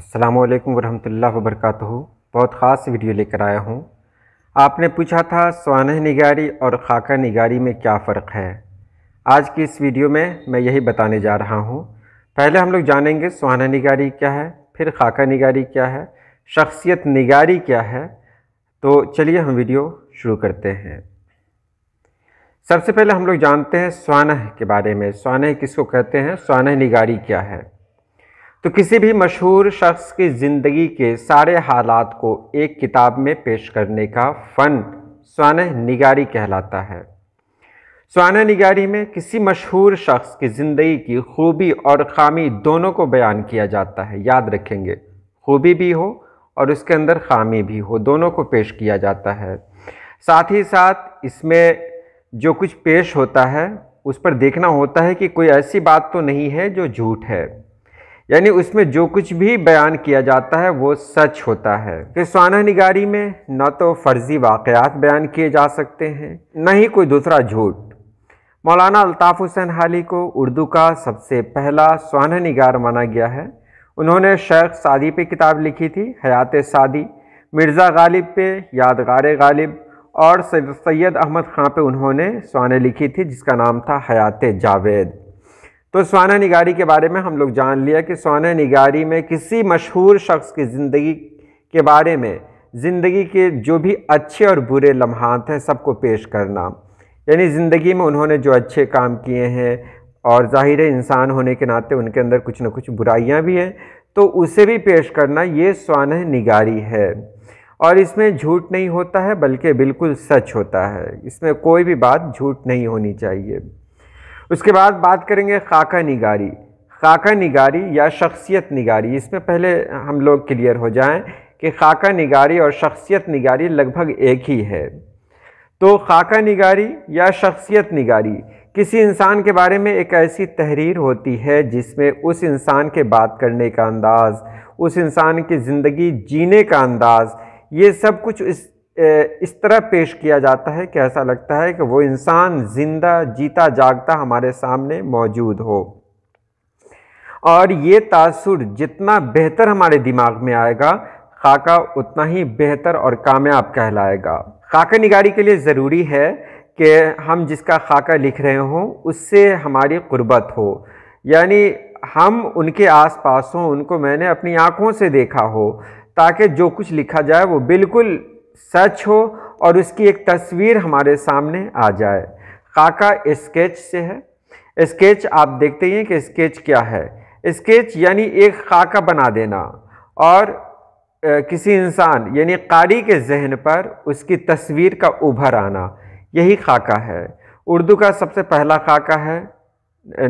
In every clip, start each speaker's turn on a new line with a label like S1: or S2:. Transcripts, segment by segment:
S1: अस्सलाम वालेकुम वरहमतुल्लाह वबरकत बहुत ख़ास वीडियो लेकर आया हूँ आपने पूछा था स्वान निगारी और खाका निगारी में क्या फ़र्क है आज की इस वीडियो में मैं यही बताने जा रहा हूँ पहले हम लोग जानेंगे स्वाना निगारी क्या है फिर खाका निगारी क्या है शख्सियत निगारी क्या है तो चलिए हम वीडियो शुरू करते हैं सबसे पहले हम लोग जानते हैं स्वानह के बारे में स्वानह किसको कहते हैं स्वानह निगारी क्या है तो किसी भी मशहूर शख्स की ज़िंदगी के सारे हालात को एक किताब में पेश करने का फ़न स्वान निगारी कहलाता है स्वान निगारी में किसी मशहूर शख्स की ज़िंदगी की खूबी और ख़ामी दोनों को बयान किया जाता है याद रखेंगे खूबी भी हो और उसके अंदर ख़ामी भी हो दोनों को पेश किया जाता है साथ ही साथ इसमें जो कुछ पेश होता है उस पर देखना होता है कि कोई ऐसी बात तो नहीं है जो झूठ है यानी उसमें जो कुछ भी बयान किया जाता है वो सच होता है किसाना निगारी में न तो फर्जी वाकयात बयान किए जा सकते हैं न ही कोई दूसरा झूठ मौलाना अल्ताफ़ हुसैन हाली को उर्दू का सबसे पहला स्वाना निगार माना गया है उन्होंने शेख सादी पे किताब लिखी थी हयात सादी मिर्ज़ा गालिब पे यादगार गालिब और सैद अहमद ख़ान पे उन्होंने स्वाने लिखी थी जिसका नाम था हयात जावेद तो सवाना निगारी के बारे में हम लोग जान लिया कि स्वाना निगारी में किसी मशहूर शख्स की ज़िंदगी के बारे में ज़िंदगी के जो भी अच्छे और बुरे लम्हात हैं सबको पेश करना यानी ज़िंदगी में उन्होंने जो अच्छे काम किए हैं और ज़ाहिर इंसान होने के नाते उनके अंदर कुछ ना कुछ बुराइयाँ भी हैं तो उसे भी पेश करना ये सवाना निगारी है और इसमें झूठ नहीं होता है बल्कि बिल्कुल सच होता है इसमें कोई भी बात झूठ नहीं होनी चाहिए उसके बाद बात करेंगे खाका निगारी खाका निगारी या शख्सियत निगारी इसमें पहले हम लोग क्लियर हो जाएं कि खाका निगारी और शख्सियत निगारी लगभग एक ही है तो खाका निगारी या शख्सियत निगारी किसी इंसान के बारे में एक ऐसी तहरीर होती है जिसमें उस इंसान के बात करने का अंदाज़ उस इंसान की ज़िंदगी जीने का अंदाज़ ये सब कुछ इस इस तरह पेश किया जाता है कि ऐसा लगता है कि वो इंसान ज़िंदा जीता जागता हमारे सामने मौजूद हो और ये तासुर जितना बेहतर हमारे दिमाग में आएगा खाका उतना ही बेहतर और कामयाब कहलाएगा खाका निगारी के लिए ज़रूरी है कि हम जिसका खाका लिख रहे हों उससे हमारी क़ुरबत हो यानी हम उनके आस पास हों उनको मैंने अपनी आँखों से देखा हो ताकि जो कुछ लिखा जाए वो बिल्कुल सच हो और उसकी एक तस्वीर हमारे सामने आ जाए काका स्केच से है स्केच आप देखते हैं कि स्केच क्या है स्केच यानी एक खाका बना देना और किसी इंसान यानी कारी के जहन पर उसकी तस्वीर का उभर आना यही खाका है उर्दू का सबसे पहला खाका है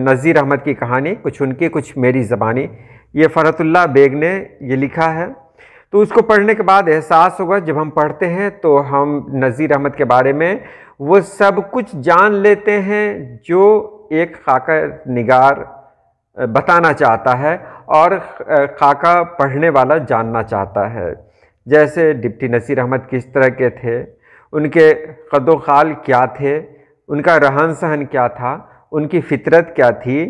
S1: नज़ीर अहमद की कहानी कुछ उनकी कुछ मेरी ज़बानी ये फ़रतुल्ला बेग ने ये लिखा है तो उसको पढ़ने के बाद एहसास होगा जब हम पढ़ते हैं तो हम नज़ीर अहमद के बारे में वो सब कुछ जान लेते हैं जो एक खाका निगार बताना चाहता है और खाका पढ़ने वाला जानना चाहता है जैसे डिप्टी नसीर अहमद किस तरह के थे उनके कदो खाल क्या थे उनका रहन सहन क्या था उनकी फितरत क्या थी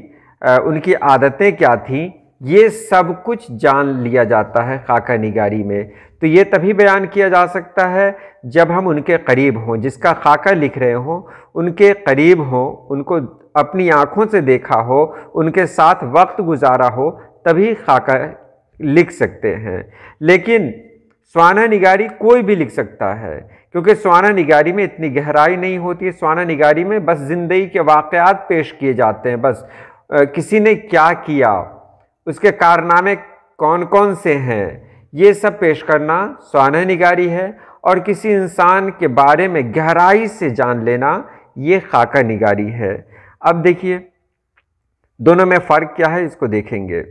S1: उनकी आदतें क्या थीं ये सब कुछ जान लिया जाता है खाका निगारी में तो ये तभी बयान किया जा सकता है जब हम उनके करीब हों जिसका खाका लिख रहे हों उनके करीब हों उनको अपनी आँखों से देखा हो उनके साथ वक्त गुजारा हो तभी खाका लिख सकते हैं लेकिन स्वाना निगारी कोई भी लिख सकता है क्योंकि स्वाना निगारी में इतनी गहराई नहीं होती है स्वाना निगारी में बस ज़िंदगी के वाक़ात पेश किए जाते हैं बस किसी ने क्या किया उसके कारनामे कौन कौन से हैं ये सब पेश करना स्वानह निगारी है और किसी इंसान के बारे में गहराई से जान लेना ये खाका निगारी है अब देखिए दोनों में फ़र्क क्या है इसको देखेंगे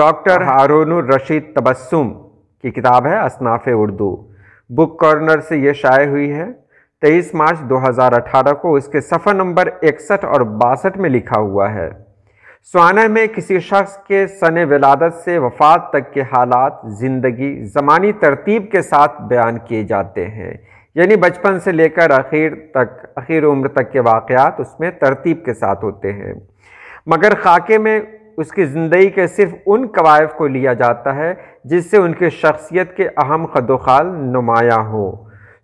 S1: डॉक्टर हाँ। हारोन रशीद तबस्सुम की किताब है असनाफ़ उर्दू बुक कॉर्नर से ये शाये हुई है तेईस मार्च 2018 को इसके सफ़र नंबर इकसठ और बासठ में लिखा हुआ है सुहाना में किसी शख्स के सन विलादत से वफात तक के हालात ज़िंदगी ज़मानी तरतीब के साथ बयान किए जाते हैं यानी बचपन से लेकर आखिर तक आखिर उम्र तक के वाक़ात उसमें तरतीब के साथ होते हैं मगर खाके में उसकी ज़िंदगी के सिर्फ उन कवायफ को लिया जाता है जिससे उनके शख्सियत के अहम खदोखाल नुमाया हो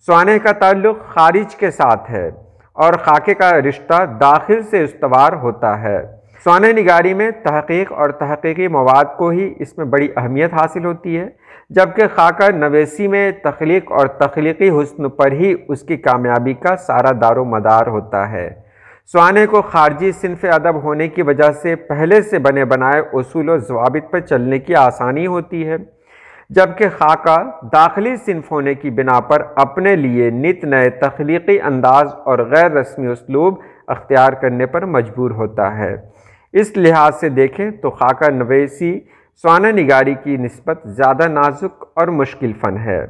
S1: सुहाने का ताल्लुक़ खारिज के साथ है और खाके का रिश्ता दाखिल से उसवार होता है शान निगारी में तहकीक और तहकीकी मवाद को ही इसमें बड़ी अहमियत हासिल होती है जबकि खाका नवेसी में तख्लीक और तख्लीकी हसन पर ही उसकी कामयाबी का सारा दारो मदार होता है सुहाने को खारजी सिनफ अदब होने की वजह से पहले से बने बनाए असूल और पर चलने की आसानी होती है जबकि खाका दाखिली सिनफ होने की बिना पर अपने लिए नित नए तख्लीकी अंदाज और गैर रस्मी उसलूब अख्तियार करने पर मजबूर होता है इस लिहाज से देखें तो खाका नवेसी स्वाना निगारी की नस्बत ज़्यादा नाजुक और मुश्किल फ़न है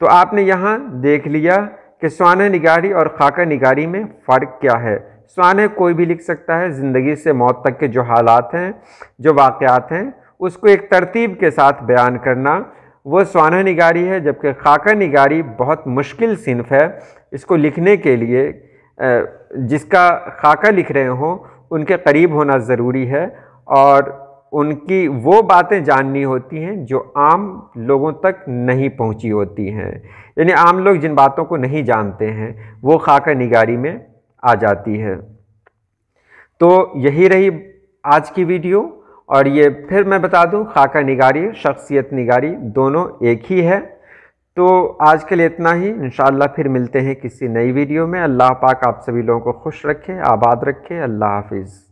S1: तो आपने यहाँ देख लिया कि स्वाना निगारी और खाका निगारी में फ़र्क क्या है स्वाना कोई भी लिख सकता है ज़िंदगी से मौत तक के जो हालात हैं जो वाक़ात हैं उसको एक तरतीब के साथ बयान करना वो स्वाना निगारी है जबकि खाका निगारी बहुत मुश्किल सिनफ है इसको लिखने के लिए जिसका खाका लिख रहे हों उनके करीब होना ज़रूरी है और उनकी वो बातें जाननी होती हैं जो आम लोगों तक नहीं पहुंची होती हैं यानी आम लोग जिन बातों को नहीं जानते हैं वो खाकर निगारी में आ जाती है तो यही रही आज की वीडियो और ये फिर मैं बता दूं खाका निगारी शख्सियत निगारी दोनों एक ही है तो आज के लिए इतना ही इन फिर मिलते हैं किसी नई वीडियो में अल्लाह पाक आप सभी लोगों को खुश रखे आबाद रखे अल्लाह हाफिज़